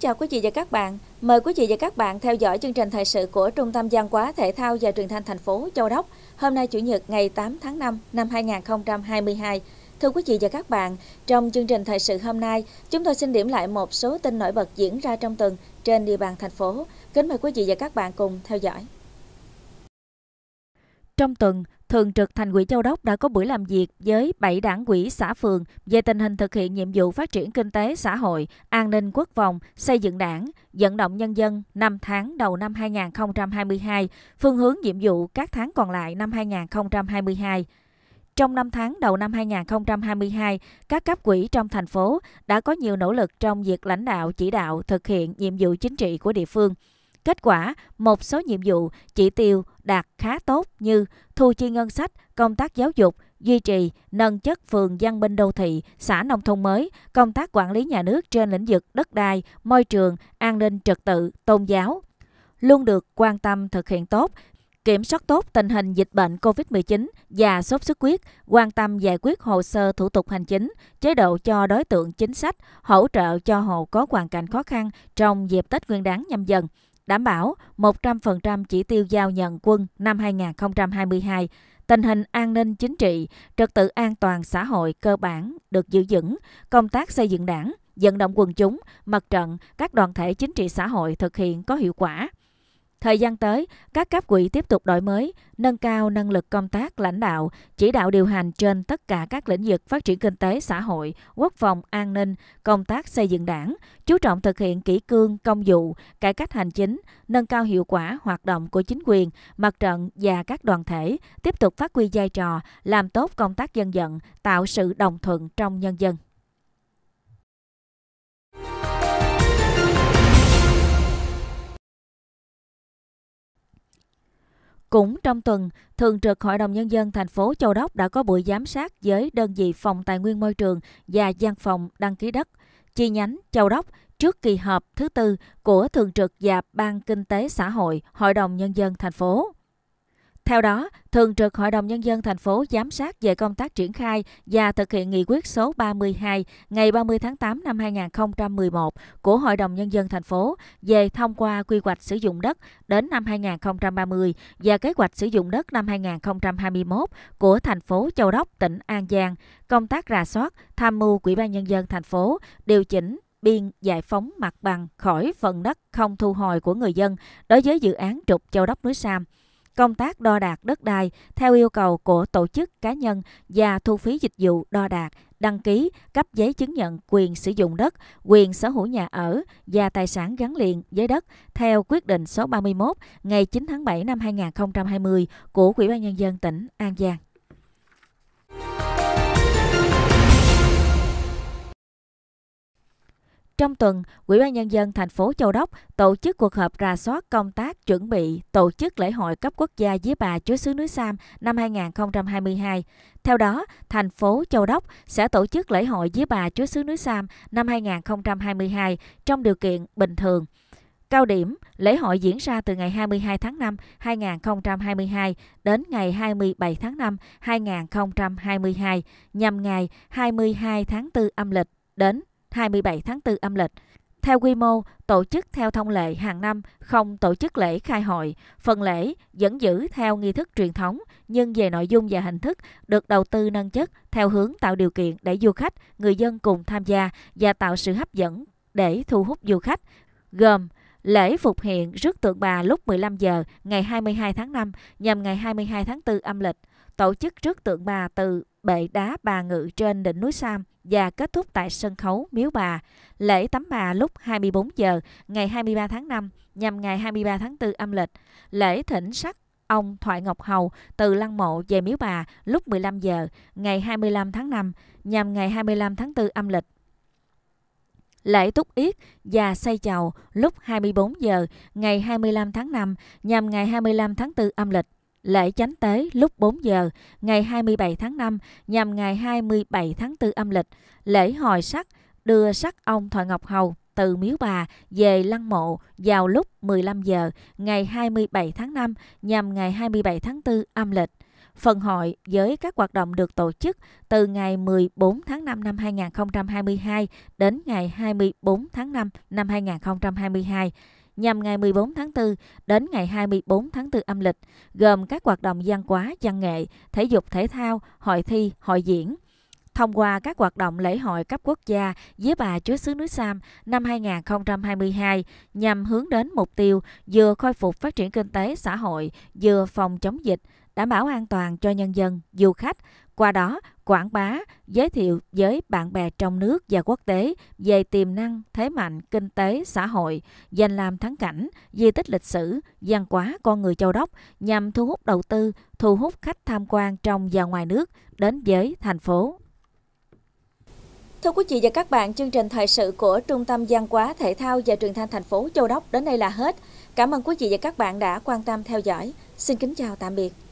chào quý vị và các bạn. Mời quý vị và các bạn theo dõi chương trình thời sự của Trung tâm Văn Quá Thể thao và Truyền thanh thành phố Châu Đốc. Hôm nay Chủ nhật ngày 8 tháng 5 năm 2022. Thưa quý vị và các bạn, trong chương trình thời sự hôm nay, chúng tôi xin điểm lại một số tin nổi bật diễn ra trong tuần trên địa bàn thành phố. Kính mời quý vị và các bạn cùng theo dõi. Trong tuần, Thường trực Thành ủy Châu Đốc đã có buổi làm việc với 7 đảng quỹ xã phường về tình hình thực hiện nhiệm vụ phát triển kinh tế xã hội, an ninh quốc phòng, xây dựng đảng, vận động nhân dân 5 tháng đầu năm 2022, phương hướng nhiệm vụ các tháng còn lại năm 2022. Trong 5 tháng đầu năm 2022, các cấp quỹ trong thành phố đã có nhiều nỗ lực trong việc lãnh đạo chỉ đạo thực hiện nhiệm vụ chính trị của địa phương. Kết quả, một số nhiệm vụ chỉ tiêu đạt khá tốt như thu chi ngân sách, công tác giáo dục, duy trì, nâng chất phường văn minh đô thị, xã nông thôn mới, công tác quản lý nhà nước trên lĩnh vực đất đai, môi trường, an ninh trật tự, tôn giáo. Luôn được quan tâm thực hiện tốt, kiểm soát tốt tình hình dịch bệnh COVID-19 và sốt xuất huyết, quan tâm giải quyết hồ sơ thủ tục hành chính, chế độ cho đối tượng chính sách, hỗ trợ cho hộ có hoàn cảnh khó khăn trong dịp Tết Nguyên đáng nhâm dần đảm bảo 100% chỉ tiêu giao nhận quân năm 2022, tình hình an ninh chính trị, trật tự an toàn xã hội cơ bản được giữ vững, công tác xây dựng đảng, vận động quần chúng, mặt trận, các đoàn thể chính trị xã hội thực hiện có hiệu quả. Thời gian tới, các cấp quỹ tiếp tục đổi mới, nâng cao năng lực công tác lãnh đạo, chỉ đạo điều hành trên tất cả các lĩnh vực phát triển kinh tế, xã hội, quốc phòng, an ninh, công tác xây dựng đảng, chú trọng thực hiện kỷ cương, công vụ, cải cách hành chính, nâng cao hiệu quả hoạt động của chính quyền, mặt trận và các đoàn thể, tiếp tục phát huy vai trò, làm tốt công tác dân vận, tạo sự đồng thuận trong nhân dân. Cũng trong tuần, Thường trực Hội đồng Nhân dân thành phố Châu Đốc đã có buổi giám sát với đơn vị Phòng Tài nguyên Môi trường và văn phòng đăng ký đất, chi nhánh Châu Đốc trước kỳ họp thứ tư của Thường trực và Ban Kinh tế Xã hội Hội đồng Nhân dân thành phố. Theo đó, Thường trực Hội đồng Nhân dân thành phố giám sát về công tác triển khai và thực hiện nghị quyết số 32 ngày 30 tháng 8 năm 2011 của Hội đồng Nhân dân thành phố về thông qua quy hoạch sử dụng đất đến năm 2030 và kế hoạch sử dụng đất năm 2021 của thành phố Châu Đốc, tỉnh An Giang, công tác rà soát, tham mưu Ủy ban Nhân dân thành phố điều chỉnh, biên giải phóng mặt bằng khỏi phần đất không thu hồi của người dân đối với dự án trục Châu Đốc núi Sam – công tác đo đạc đất đai theo yêu cầu của tổ chức cá nhân và thu phí dịch vụ đo đạc, đăng ký, cấp giấy chứng nhận quyền sử dụng đất, quyền sở hữu nhà ở và tài sản gắn liền với đất theo quyết định số 31 ngày 9 tháng 7 năm 2020 của Ủy ban nhân dân tỉnh An Giang. Trong tuần, Ủy ban nhân dân thành phố Châu Đốc tổ chức cuộc họp rà soát công tác chuẩn bị tổ chức lễ hội cấp quốc gia dưới bà Chúa xứ núi Sam năm 2022. Theo đó, thành phố Châu Đốc sẽ tổ chức lễ hội dưới bà Chúa xứ núi Sam năm 2022 trong điều kiện bình thường. Cao điểm, lễ hội diễn ra từ ngày 22 tháng 5 2022 đến ngày 27 tháng 5 2022 nhằm ngày 22 tháng 4 âm lịch đến 27 tháng 4 âm lịch. Theo quy mô, tổ chức theo thông lệ hàng năm không tổ chức lễ khai hội, phần lễ vẫn giữ theo nghi thức truyền thống nhưng về nội dung và hình thức được đầu tư nâng chất theo hướng tạo điều kiện để du khách, người dân cùng tham gia và tạo sự hấp dẫn để thu hút du khách, gồm Lễ phục hiện rước tượng bà lúc 15 giờ ngày 22 tháng 5 nhằm ngày 22 tháng 4 âm lịch, tổ chức rước tượng bà từ bệ đá bà ngự trên đỉnh núi Sam và kết thúc tại sân khấu Miếu Bà. Lễ tắm bà lúc 24 giờ ngày 23 tháng 5 nhằm ngày 23 tháng 4 âm lịch. Lễ thỉnh sắc ông Thoại Ngọc Hầu từ Lăng Mộ về Miếu Bà lúc 15 giờ ngày 25 tháng 5 nhằm ngày 25 tháng 4 âm lịch. Lễ túc yết và xây chầu lúc 24 giờ ngày 25 tháng 5 nhằm ngày 25 tháng 4 âm lịch. Lễ chánh tế lúc 4 giờ ngày 27 tháng 5 nhằm ngày 27 tháng 4 âm lịch, lễ hồi sắc đưa sắc ông Thoại Ngọc Hầu từ Miếu Bà về Lăng Mộ vào lúc 15 giờ ngày 27 tháng 5 nhằm ngày 27 tháng 4 âm lịch. Phần hội với các hoạt động được tổ chức từ ngày 14 tháng 5 năm 2022 đến ngày 24 tháng 5 năm 2022 nhằm ngày 14 tháng 4 đến ngày 24 tháng 4 âm lịch, gồm các hoạt động văn hóa, văn nghệ, thể dục thể thao, hội thi, hội diễn. Thông qua các hoạt động lễ hội cấp quốc gia với bà Chúa xứ núi Sam năm 2022 nhằm hướng đến mục tiêu vừa khôi phục phát triển kinh tế xã hội, vừa phòng chống dịch, đảm bảo an toàn cho nhân dân, du khách, qua đó quảng bá, giới thiệu với bạn bè trong nước và quốc tế về tiềm năng, thế mạnh kinh tế, xã hội, danh làm thắng cảnh, di tích lịch sử, văn hóa con người Châu Đốc nhằm thu hút đầu tư, thu hút khách tham quan trong và ngoài nước đến với thành phố. Thưa quý vị và các bạn, chương trình thời sự của Trung tâm Văn hóa Thể thao và Truyền thanh thành phố Châu Đốc đến đây là hết. Cảm ơn quý vị và các bạn đã quan tâm theo dõi. Xin kính chào tạm biệt.